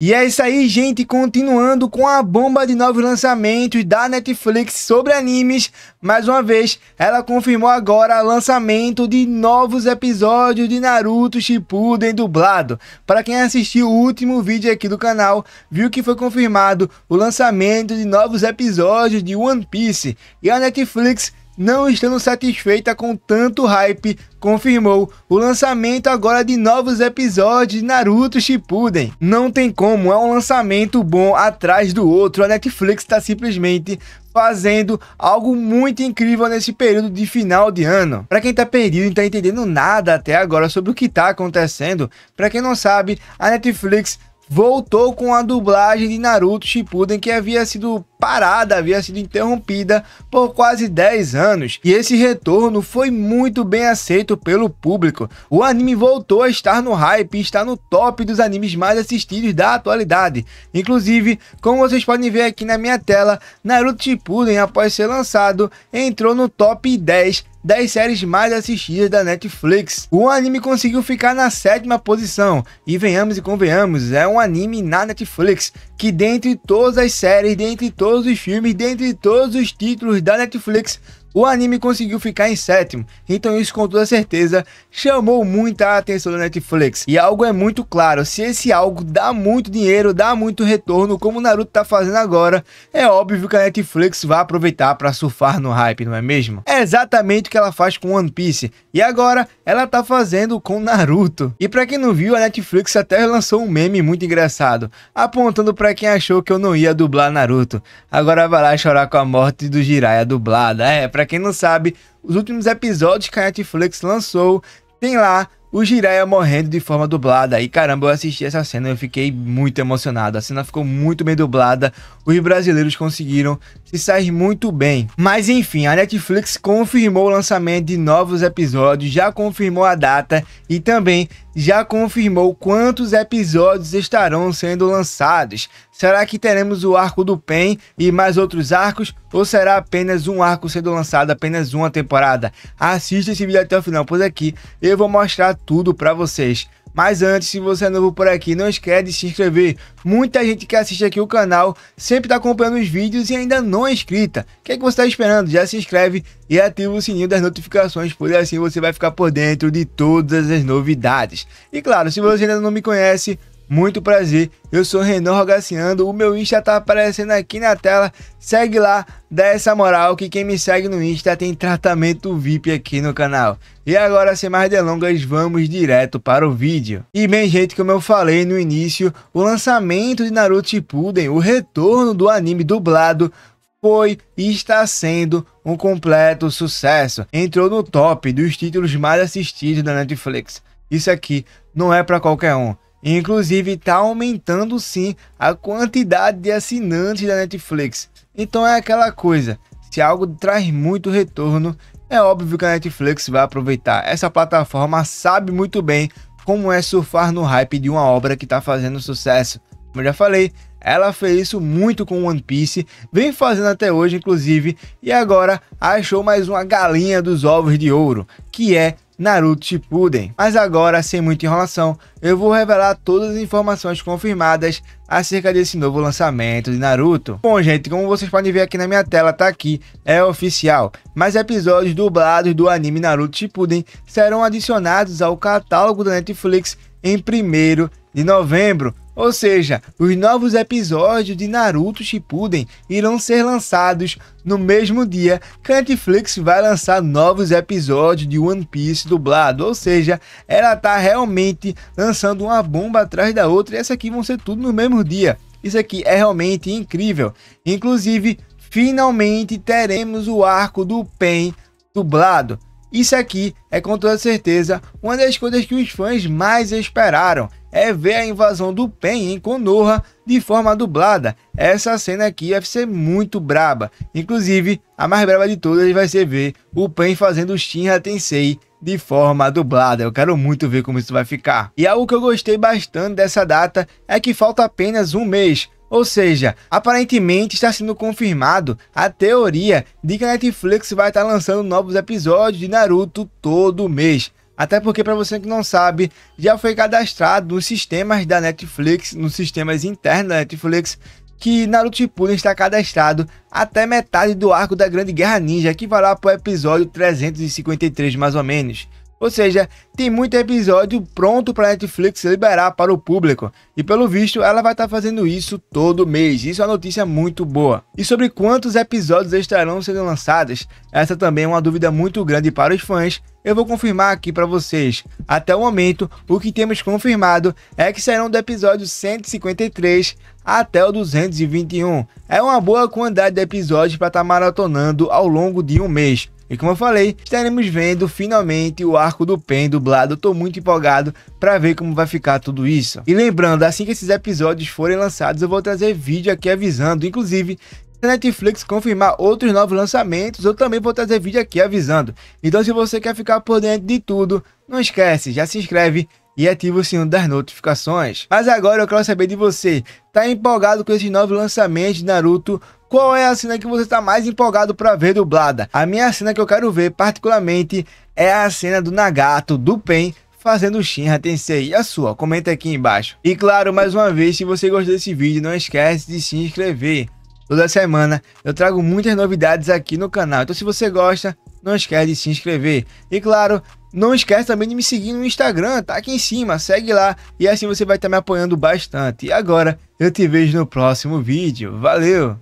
E é isso aí, gente. Continuando com a bomba de novos lançamentos da Netflix sobre animes. Mais uma vez, ela confirmou agora o lançamento de novos episódios de Naruto Shippuden dublado. Para quem assistiu o último vídeo aqui do canal, viu que foi confirmado o lançamento de novos episódios de One Piece. E a Netflix não estando satisfeita com tanto hype, confirmou o lançamento agora de novos episódios de Naruto Shippuden. Não tem como, é um lançamento bom atrás do outro. A Netflix está simplesmente fazendo algo muito incrível nesse período de final de ano. Para quem tá perdido e não tá entendendo nada até agora sobre o que tá acontecendo, para quem não sabe, a Netflix voltou com a dublagem de Naruto Shippuden que havia sido parada, havia sido interrompida por quase 10 anos. E esse retorno foi muito bem aceito pelo público. O anime voltou a estar no hype e está no top dos animes mais assistidos da atualidade. Inclusive, como vocês podem ver aqui na minha tela, Naruto Shippuden após ser lançado, entrou no top 10 das séries mais assistidas da Netflix. O anime conseguiu ficar na sétima posição, e venhamos e convenhamos, é um anime na Netflix que, dentre todas as séries, dentre todos os filmes, dentre todos os títulos da Netflix, o anime conseguiu ficar em sétimo, então isso com toda certeza chamou muita atenção da Netflix. E algo é muito claro, se esse algo dá muito dinheiro, dá muito retorno, como o Naruto tá fazendo agora, é óbvio que a Netflix vai aproveitar para surfar no hype, não é mesmo? É exatamente o que ela faz com One Piece, e agora ela tá fazendo com Naruto. E para quem não viu, a Netflix até lançou um meme muito engraçado, apontando para quem achou que eu não ia dublar Naruto. Agora vai lá chorar com a morte do Jiraiya dublada, é, para quem não sabe, os últimos episódios que a Netflix lançou tem lá o Jiraiya morrendo de forma dublada. E caramba, eu assisti essa cena e eu fiquei muito emocionado. A cena ficou muito bem dublada. Os brasileiros conseguiram se sair muito bem. Mas enfim, a Netflix confirmou o lançamento de novos episódios, já confirmou a data e também já confirmou quantos episódios estarão sendo lançados. Será que teremos o arco do Pen e mais outros arcos? Ou será apenas um arco sendo lançado, apenas uma temporada? Assista esse vídeo até o final, pois aqui eu vou mostrar tudo para vocês. Mas antes, se você é novo por aqui, não esquece de se inscrever. Muita gente que assiste aqui o canal sempre está acompanhando os vídeos e ainda não é inscrita. O que, é que você está esperando? Já se inscreve e ativa o sininho das notificações, pois assim você vai ficar por dentro de todas as novidades. E claro, se você ainda não me conhece, muito prazer, eu sou Renan Rogaciando, o meu Insta tá aparecendo aqui na tela. Segue lá, dá essa moral que quem me segue no Insta tem tratamento VIP aqui no canal. E agora, sem mais delongas, vamos direto para o vídeo. E bem, gente, como eu falei no início, o lançamento de Naruto Shippuden, o retorno do anime dublado, foi e está sendo um completo sucesso. Entrou no top dos títulos mais assistidos da Netflix. Isso aqui não é para qualquer um. Inclusive, está aumentando sim a quantidade de assinantes da Netflix. Então é aquela coisa, se algo traz muito retorno, é óbvio que a Netflix vai aproveitar. Essa plataforma sabe muito bem como é surfar no hype de uma obra que está fazendo sucesso. Como eu já falei, ela fez isso muito com One Piece, vem fazendo até hoje, inclusive, e agora achou mais uma galinha dos ovos de ouro, que é Naruto Shippuden. Mas agora, sem muita enrolação, eu vou revelar todas as informações confirmadas acerca desse novo lançamento de Naruto. Bom, gente, como vocês podem ver aqui na minha tela, tá aqui, é oficial. Mas episódios dublados do anime Naruto Shippuden serão adicionados ao catálogo da Netflix em 1 de novembro. Ou seja, os novos episódios de Naruto Shippuden irão ser lançados no mesmo dia que a Netflix vai lançar novos episódios de One Piece dublado. Ou seja, ela está realmente lançando uma bomba atrás da outra e essa aqui vão ser tudo no mesmo dia. Isso aqui é realmente incrível. Inclusive, finalmente teremos o arco do Pen dublado. Isso aqui é com toda certeza uma das coisas que os fãs mais esperaram é ver a invasão do Pen em Konoha de forma dublada. Essa cena aqui vai ser muito braba. Inclusive, a mais braba de todas vai ser ver o Pen fazendo Shinra Tensei de forma dublada. Eu quero muito ver como isso vai ficar. E algo que eu gostei bastante dessa data é que falta apenas um mês ou seja, aparentemente está sendo confirmado a teoria de que a Netflix vai estar lançando novos episódios de Naruto todo mês. Até porque, para você que não sabe, já foi cadastrado nos sistemas da Netflix, nos sistemas internos da Netflix, que Naruto Shippuden está cadastrado até metade do arco da Grande Guerra Ninja, que vai lá para o episódio 353 mais ou menos. Ou seja, tem muito episódio pronto para a Netflix liberar para o público. E pelo visto, ela vai estar tá fazendo isso todo mês. Isso é uma notícia muito boa. E sobre quantos episódios estarão sendo lançados? Essa também é uma dúvida muito grande para os fãs eu vou confirmar aqui para vocês. Até o momento, o que temos confirmado é que serão do episódio 153 até o 221. É uma boa quantidade de episódios para estar tá maratonando ao longo de um mês. E como eu falei, estaremos vendo finalmente o arco do Pen dublado. Eu tô muito empolgado para ver como vai ficar tudo isso. E lembrando, assim que esses episódios forem lançados, eu vou trazer vídeo aqui avisando. Inclusive, se a Netflix confirmar outros novos lançamentos, eu também vou trazer vídeo aqui avisando. Então se você quer ficar por dentro de tudo, não esquece, já se inscreve e ativa o sininho das notificações. Mas agora eu quero saber de você, tá empolgado com esses novos lançamentos de Naruto? Qual é a cena que você está mais empolgado para ver dublada? A minha cena que eu quero ver particularmente é a cena do Nagato, do Pen, fazendo Shinra Tensei. E a sua? Comenta aqui embaixo. E claro, mais uma vez, se você gostou desse vídeo, não esquece de se inscrever. Toda semana eu trago muitas novidades aqui no canal, então se você gosta, não esquece de se inscrever. E claro, não esquece também de me seguir no Instagram, tá aqui em cima, segue lá e assim você vai estar me apoiando bastante. E agora, eu te vejo no próximo vídeo. Valeu!